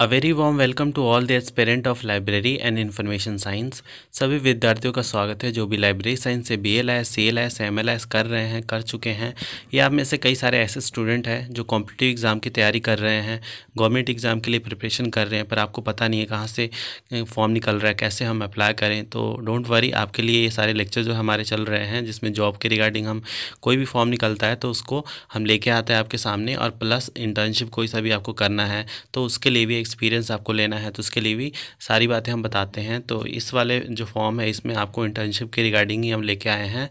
a very warm welcome to all the aspirant of library and information science सभी विद्यार्थियों का स्वागत है जो भी लाइब्रेरी साइंस से B L S C L S M L S कर रहे हैं कर चुके हैं या आप में से कई सारे ऐसे स्टूडेंट हैं जो कॉम्पिटिटिव एग्ज़ाम की तैयारी कर रहे हैं गवर्नमेंट एग्ज़ाम के लिए प्रिपरेशन कर रहे हैं पर आपको पता नहीं है कहाँ से फॉर्म निकल रहा है कैसे हम अप्लाई करें तो डोंट वरी आपके लिए ये सारे लेक्चर जो हमारे चल रहे हैं जिसमें जॉब के रिगार्डिंग हम कोई भी फॉर्म निकलता है तो उसको हम लेके आते हैं आपके सामने और प्लस इंटर्नशिप कोई सा भी आपको करना है तो उसके लिए भी एक्सपीरियंस आपको लेना है तो उसके लिए भी सारी बातें हम बताते हैं तो इस वाले जो फॉर्म है इसमें आपको इंटर्नशिप के रिगार्डिंग ही हम लेके आए हैं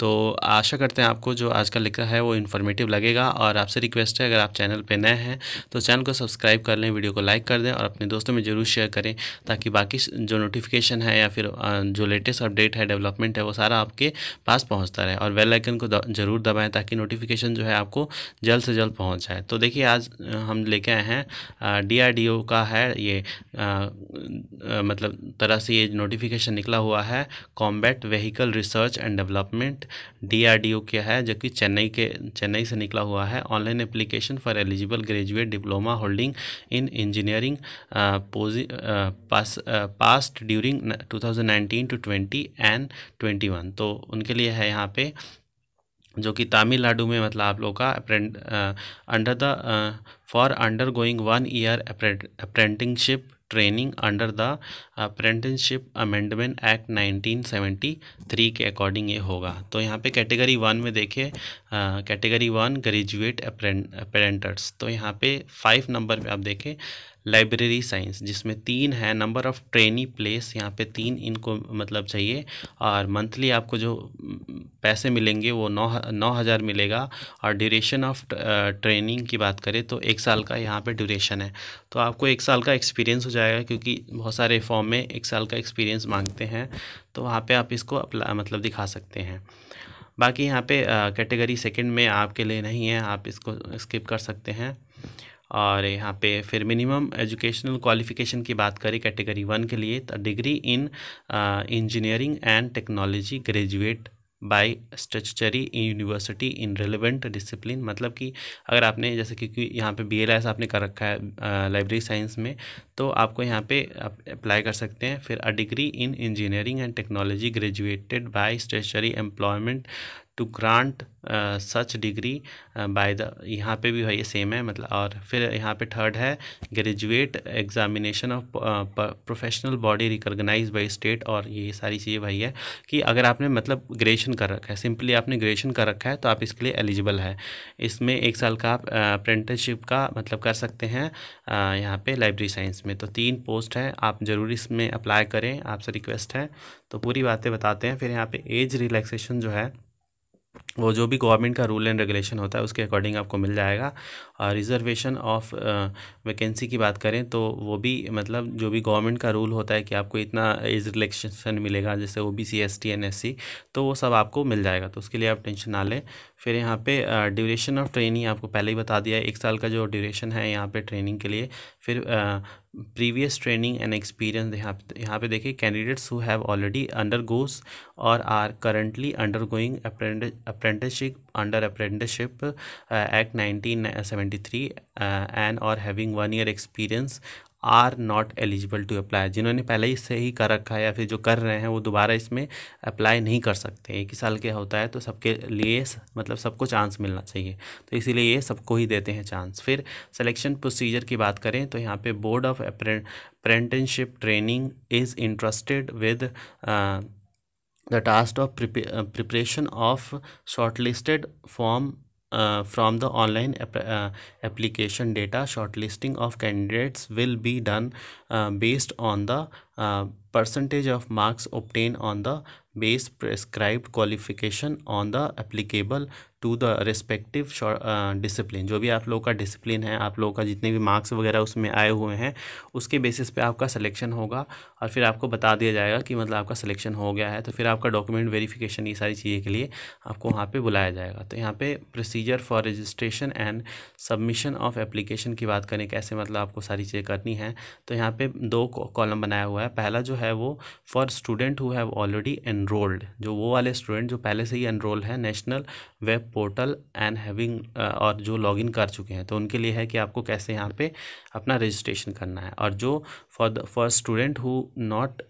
तो आशा करते हैं आपको जो आज का लिखा है वो इन्फॉर्मेटिव लगेगा और आपसे रिक्वेस्ट है अगर आप चैनल पर नए हैं तो चैनल को सब्सक्राइब कर लें वीडियो को लाइक कर दें और अपने दोस्तों में ज़रूर शेयर करें ताकि बाकी जो नोटिफिकेशन है या फिर जो लेटेस्ट अपडेट है डेवलपमेंट है वो सारा आपके पास पहुँचता रहे और वेलाइकन को ज़रूर दबाएँ ताकि नोटिफिकेशन जो है आपको जल्द से जल्द पहुँच जाए तो देखिए आज हम लेके आए हैं डी का है ये मतलब तरह से ये नोटिफिकेशन निकला हुआ है combat vehicle research and development DRDO किया है जो कि चेन्नई के चेन्नई से निकला हुआ है online application for eligible graduate diploma holding in engineering past during 2019 to 20 and 21 तो उनके लिए है यहाँ पे जो कि तमिलनाडु में मतलब आप लोग का under the for undergoing one year apprenticeship training under the apprenticeship amendment act 1973 के अकॉर्डिंग ये होगा तो यहाँ पे कैटेगरी वन में देखिए कैटेगरी वन ग्रेजुएट अप्रेंटर्स तो यहाँ पे फाइव नंबर पे आप देखें लाइब्रेरी साइंस जिसमें तीन है नंबर ऑफ़ ट्रेनी प्लेस यहाँ पे तीन इनको मतलब चाहिए और मंथली आपको जो पैसे मिलेंगे वो नौ नौ हज़ार मिलेगा और ड्यूरेशन ऑफ ट्रेनिंग की बात करें तो एक साल का यहाँ पे ड्यूरेशन है तो आपको एक साल का एक्सपीरियंस हो जाएगा क्योंकि बहुत सारे फॉर्म में एक साल का एक्सपीरियंस मांगते हैं तो वहाँ पर आप इसको अपला मतलब दिखा सकते हैं बाकी यहाँ पर कैटेगरी सेकेंड में आपके लिए नहीं है आप इसको स्किप कर सकते हैं और यहाँ पे फिर मिनिमम एजुकेशनल क्वालिफिकेशन की बात करें कैटेगरी वन के लिए तो degree in engineering and technology graduate by statutory university in relevant discipline मतलब कि अगर आपने जैसे क्योंकि यहाँ पे बी एल एस आपने कर रखा है लाइब्रेरी साइंस में तो आपको यहाँ पे आप अप्लाई कर सकते हैं फिर a degree in engineering and technology graduated by statutory employment to grant such degree by the यहाँ पे भी ये सेम है मतलब और फिर यहाँ पे थर्ड है graduate examination of professional body recognise by state और ये सारी चीज़ें भाई है कि अगर आपने मतलब ग्रेजुएशन कर रखा है सिंपली आपने ग्रेजुएशन कर रखा है तो आप इसके लिए एलिजिबल है इसमें एक साल का आप अप्रेंटिसशिप uh, का मतलब कर सकते हैं uh, यहाँ पर लाइब्रेरी साइंस में तो तीन पोस्ट है आप ज़रूर इसमें अप्लाई करें आपसे रिक्वेस्ट है तो पूरी बातें बताते हैं फिर यहाँ पर एज रिलैक्सेशन जो है वो जो भी गवर्नमेंट का रूल एंड रेगुलेशन होता है उसके अकॉर्डिंग आपको मिल जाएगा और रिजर्वेशन ऑफ वैकेंसी की बात करें तो वो भी मतलब जो भी गवर्नमेंट का रूल होता है कि आपको इतना एज रिलेक्सेशन मिलेगा जैसे O B C S T N S C तो वो सब आपको मिल जाएगा तो उसके लिए आप टेंशन ना लें फिर यहाँ पे ड्यूरेशन ऑफ ट्रेनिंग आपको पहले ही बता दिया एक साल का जो ड्यूरेशन है यहाँ पे ट्रेनिंग के लिए फिर प्रीवियस ट्रेनिंग एंड एक्सपीरियंस यहाँ पे देखिए candidates who have already undergone और are currently undergoing apprenticeship under apprenticeship act nineteen seventy three and और having one year experience are not eligible to apply जिन्होंने पहले ही से ही कर रखा है या फिर जो कर रहे हैं वो दोबारा इसमें अप्लाई नहीं कर सकते एक ही साल के होता है तो सबके लिए मतलब सबको चांस मिलना चाहिए तो इसीलिए ये सबको ही देते हैं चांस फिर सिलेक्शन प्रोसीजर की बात करें तो यहाँ पे board of apprenticeship training is interested with the task of preparation of shortlisted form uh, from the online ap uh, application data shortlisting of candidates will be done uh, based on the percentage of marks obtained on the base prescribe qualification on the applicable to the respective discipline जो भी आप लोगों का discipline है आप लोगों का जितने भी मार्क्स वगैरह उसमें आए हुए हैं उसके बेसिस पे आपका सिलेक्शन होगा और फिर आपको बता दिया जाएगा कि मतलब आपका सिलेक्शन हो गया है तो फिर आपका डॉक्यूमेंट वेरिफिकेशन ये सारी चीज़ें के लिए आपको वहाँ पे बुलाया जाएगा तो यहाँ पे procedure for registration and submission of application की बात करें कैसे मतलब आपको सारी चीज़ें करनी है तो यहाँ पर दो कॉलम बनाया हुआ है है पहला जो है वो for student who have already enrolled जो वो वाले स्टूडेंट जो पहले से ही एनरोल हैं national web portal and having और जो लॉगिन कर चुके हैं तो उनके लिए है कि आपको कैसे यहाँ पे अपना रजिस्ट्रेशन करना है और जो for the for student who not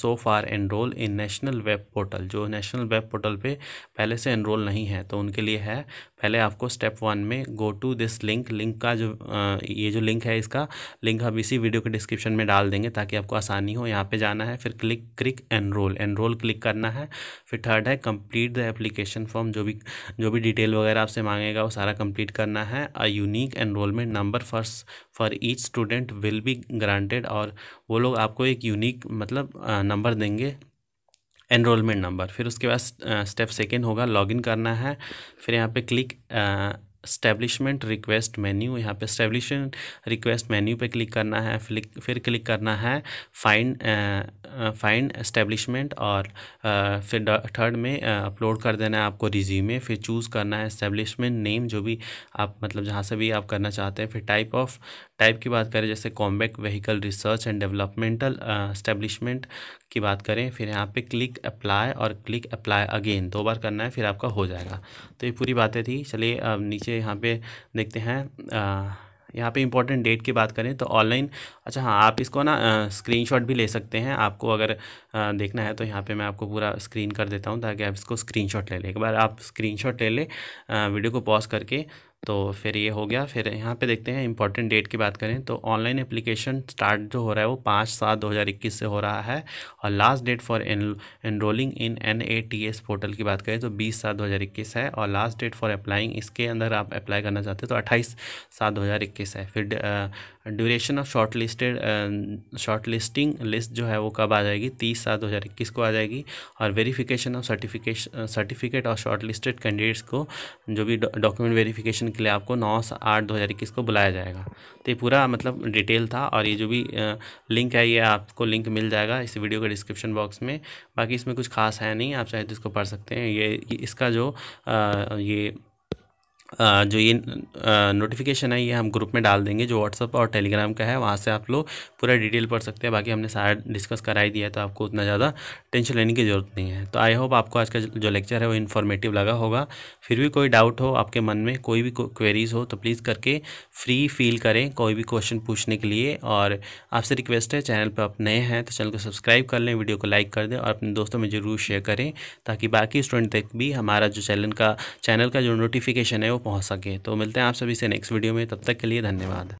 so far enrol in national web portal जो नेशनल वेब पोर्टल पे पहले से एनरोल नहीं है तो उनके लिए है पहले आपको स्टेप वन में go to this link link का जो uh, ये जो लिंक है इसका लिंक हम इसी वीडियो के डिस्क्रिप्शन में डाल देंगे ताकि आपको आसानी हो हो यहाँ पे जाना है फिर click click enrol enrol click करना है फिर थर्ड है कंप्लीट द एप्लीकेशन फॉर्म जो भी जो भी डिटेल वगैरह आपसे मांगेगा वो सारा कंप्लीट करना है a unique enrolment number for for each student will be granted और वो लोग आपको एक यूनिक मतलब नंबर देंगे एनरोलमेंट नंबर फिर उसके बाद स्टेप सेकेंड होगा लॉगिन करना है फिर यहाँ पे क्लिक स्टैब्लिशमेंट रिक्वेस्ट मेन्यू यहाँ पे स्टैब्लिशमेंट रिक्वेस्ट मेन्यू पे क्लिक करना है फिर क्लिक करना है फाइंड फाइंड स्टैब्लिशमेंट और आ, फिर थर्ड में अपलोड कर देना है आपको रिज्यूमे फिर चूज़ करना है इस्टेब्लिशमेंट नेम जो भी आप मतलब जहाँ से भी आप करना चाहते हैं फिर टाइप ऑफ टाइप की बात करें जैसे combat vehicle research and developmental establishment की बात करें फिर यहाँ पे क्लिक अप्लाई और क्लिक अप्लाई अगेन दो बार करना है फिर आपका हो जाएगा तो ये पूरी बातें थी चलिए अब नीचे नीचे यहाँ पे देखते हैं यहाँ पे इम्पोर्टेंट डेट की बात करें तो ऑनलाइन अच्छा हाँ आप इसको ना स्क्रीनशॉट भी ले सकते हैं आपको अगर आ, देखना है तो यहाँ पे मैं आपको पूरा स्क्रीन कर देता हूँ ताकि आप इसको स्क्रीनशॉट ले लें एक बार आप स्क्रीनशॉट ले लें वीडियो को पॉज करके तो फिर ये हो गया फिर यहाँ पे देखते हैं इंपॉर्टेंट डेट की बात करें तो ऑनलाइन एप्लीकेशन स्टार्ट जो हो रहा है वो पाँच सात दो हज़ार इक्कीस से हो रहा है और last date for enrolling in N A T S portal की बात करें तो बीस सात दो हज़ार इक्कीस है और लास्ट डेट फॉर अप्लाइंग इसके अंदर आप अप्लाई करना चाहते हैं तो अट्ठाईस सात दो हज़ार इक्कीस है फिर duration of shortlisted shortlisting list जो है वो कब आ जाएगी तीस सात दो हज़ार इक्कीस को आ जाएगी और वेरीफिकेशन ऑफ सर्टिफिकेशन सर्टिफिकेट और शॉर्ट लिस्टेड कैंडिडेट्स को जो भी डॉक्यूमेंट वेरीफिकेशन के लिए आपको नौ आठ दो हज़ार इक्कीस को बुलाया जाएगा तो ये पूरा मतलब डिटेल था और ये जो भी लिंक है ये आपको लिंक मिल जाएगा इस वीडियो के डिस्क्रिप्शन बॉक्स में बाकी इसमें कुछ खास है नहीं आप चाहे तो इसको पढ़ सकते हैं ये इसका जो ये जो ये नोटिफिकेशन है ये हम ग्रुप में डाल देंगे जो व्हाट्सअप और टेलीग्राम का है वहाँ से आप लोग पूरा डिटेल पढ़ सकते हैं बाकी हमने सारा डिस्कस करा ही दिया है तो आपको उतना ज़्यादा टेंशन लेने की ज़रूरत नहीं है तो आई होप आपको आज का जो लेक्चर है वो इन्फॉर्मेटिव लगा होगा फिर भी कोई डाउट हो आपके मन में कोई भी क्वेरीज हो तो प्लीज़ करके फ्री फील करें कोई भी क्वेश्चन पूछने के लिए और आपसे रिक्वेस्ट है चैनल पर आप नए हैं तो चैनल को सब्सक्राइब कर लें वीडियो को लाइक कर दें और अपने दोस्तों में ज़रूर शेयर करें ताकि बाकी स्टूडेंट तक भी हमारा जो चैनल का चैनल का जो नोटिफिकेशन है वो पहुँच सके तो मिलते हैं आप सभी से नेक्स्ट वीडियो में तब तक के लिए धन्यवाद